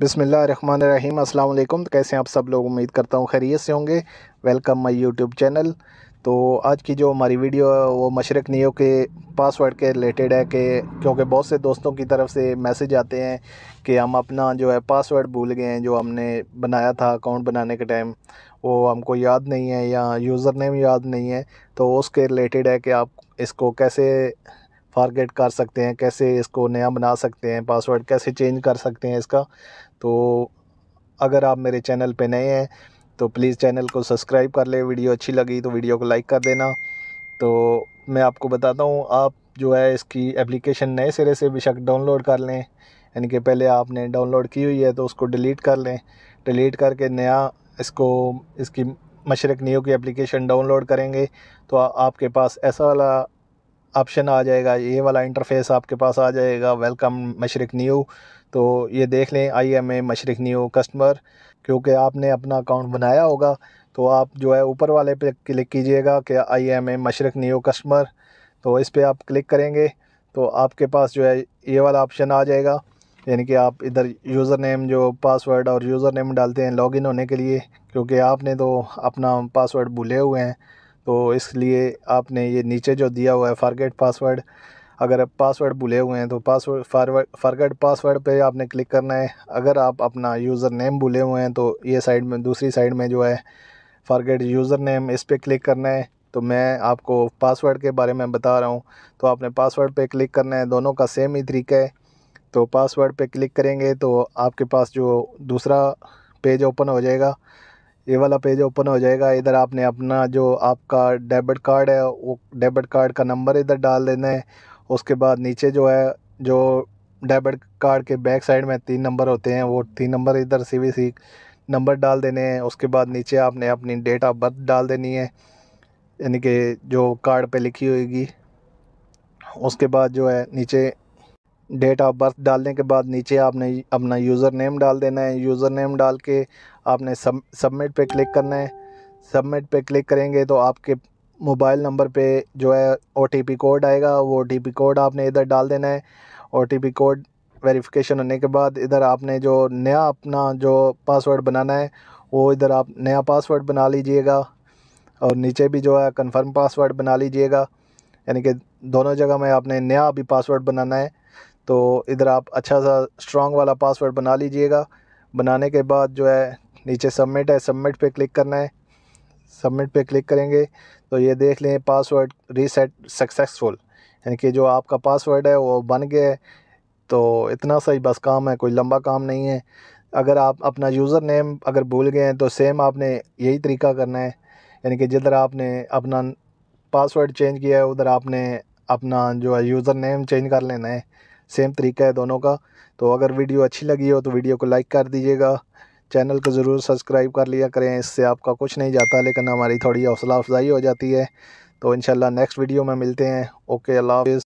बिसमीम् अल्लाम तो कैसे हैं आप सब लोग उम्मीद करता हूँ खैरियत से होंगे वेलकम माई यूट्यूब चैनल तो आज की जो हमारी वीडियो है वो मशरक नियो के पासवर्ड के रिलेटेड है कि क्योंकि बहुत से दोस्तों की तरफ से मैसेज आते हैं कि हम अपना जो है पासवर्ड भूल गए हैं जो हमने बनाया था अकाउंट बनाने के टाइम वो हमको याद नहीं है या यूज़र नेम याद नहीं है तो उसके रिलेटेड है कि आप इसको कैसे फारगेट कर सकते हैं कैसे इसको नया बना सकते हैं पासवर्ड कैसे चेंज कर सकते हैं इसका तो अगर आप मेरे चैनल पे नए हैं तो प्लीज़ चैनल को सब्सक्राइब कर ले वीडियो अच्छी लगी तो वीडियो को लाइक कर देना तो मैं आपको बताता हूँ आप जो है इसकी एप्लीकेशन नए सिरे से बेशक डाउनलोड कर लें यानी कि पहले आपने डाउनलोड की हुई है तो उसको डिलीट कर लें डिलीट करके नया इसको इसकी मशरक नियो की एप्लीकेशन डाउनलोड करेंगे तो आ, आपके पास ऐसा वाला ऑप्शन आ जाएगा ये वाला इंटरफेस आपके पास आ जाएगा वेलकम मशरक न्यू तो ये देख लें I am a Mashreq new customer क्योंकि आपने अपना अकाउंट बनाया होगा तो आप जो है ऊपर वाले पे क्लिक कीजिएगा कि I am a Mashreq new customer तो इस पर आप क्लिक करेंगे तो आपके पास जो है ये वाला ऑप्शन आ जाएगा यानी कि आप इधर यूज़र नेम जो पासवर्ड और यूज़र नेम डालते हैं लॉगिन होने के लिए क्योंकि आपने तो अपना पासवर्ड भूले हुए हैं तो इसलिए आपने ये नीचे जो दिया हुआ है फारगेट पासवर्ड अगर आप पासवर्ड भूले हुए हैं तो पासवर्ड फारवर्ड फारगेट पासवर्ड पे आपने क्लिक करना है अगर आप अपना यूज़र नेम भूले हुए हैं तो ये साइड में दूसरी साइड में जो है फारगेट यूज़र नेम इस पर क्लिक करना है तो मैं आपको पासवर्ड के बारे में बता रहा हूँ तो आपने पासवर्ड पर क्लिक करना है दोनों का सेम ही तरीका है तो पासवर्ड पे क्लिक करेंगे तो आपके पास जो दूसरा पेज ओपन हो जाएगा ये वाला पेज ओपन हो जाएगा इधर आपने अपना जो आपका डेबिट कार्ड है वो डेबिट कार्ड का नंबर इधर डाल देना है उसके बाद नीचे जो है जो डेबिट कार्ड के बैक साइड में तीन नंबर होते हैं वो तीन नंबर इधर सी नंबर डाल देने हैं उसके बाद नीचे आपने अपनी डेट ऑफ बर्थ डाल देनी है यानी कि जो कार्ड पे लिखी होगी उसके बाद जो है नीचे डेट ऑफ बर्थ डालने के बाद नीचे आपने अपना यूज़र नेम डाल देना है यूज़र नेम डाल के आपने सब सबमिट पे क्लिक करना है सबमिट पे क्लिक करेंगे तो आपके मोबाइल नंबर पे जो है ओ कोड आएगा वो ओ कोड आपने इधर डाल देना है ओ कोड वेरिफिकेशन होने के बाद इधर आपने जो नया अपना जो पासवर्ड बनाना है वो इधर आप नया पासवर्ड बना लीजिएगा और नीचे भी जो है कन्फर्म पासवर्ड बना लीजिएगा यानी कि दोनों जगह में आपने नया अभी पासवर्ड बनाना है तो इधर आप अच्छा सा स्ट्रॉन्ग वाला पासवर्ड बना लीजिएगा बनाने के बाद जो है नीचे सबमिट है सबमिट पे क्लिक करना है सबमिट पे क्लिक करेंगे तो ये देख लें पासवर्ड रीसेट सक्सेसफुल यानी कि जो आपका पासवर्ड है वो बन गया है तो इतना सा ही बस काम है कोई लंबा काम नहीं है अगर आप अपना यूज़र नेम अगर भूल गए हैं तो सेम आपने यही तरीका करना है यानी कि जिधर आपने अपना पासवर्ड चेंज किया है उधर आपने अपना जो है यूज़र नेम चेंज कर लेना है सेम तरीका है दोनों का तो अगर वीडियो अच्छी लगी हो तो वीडियो को लाइक कर दीजिएगा चैनल को ज़रूर सब्सक्राइब कर लिया करें इससे आपका कुछ नहीं जाता लेकिन हमारी थोड़ी हौसला अफजाई हो जाती है तो इन नेक्स्ट वीडियो में मिलते हैं ओके अल्लाह हाफिज़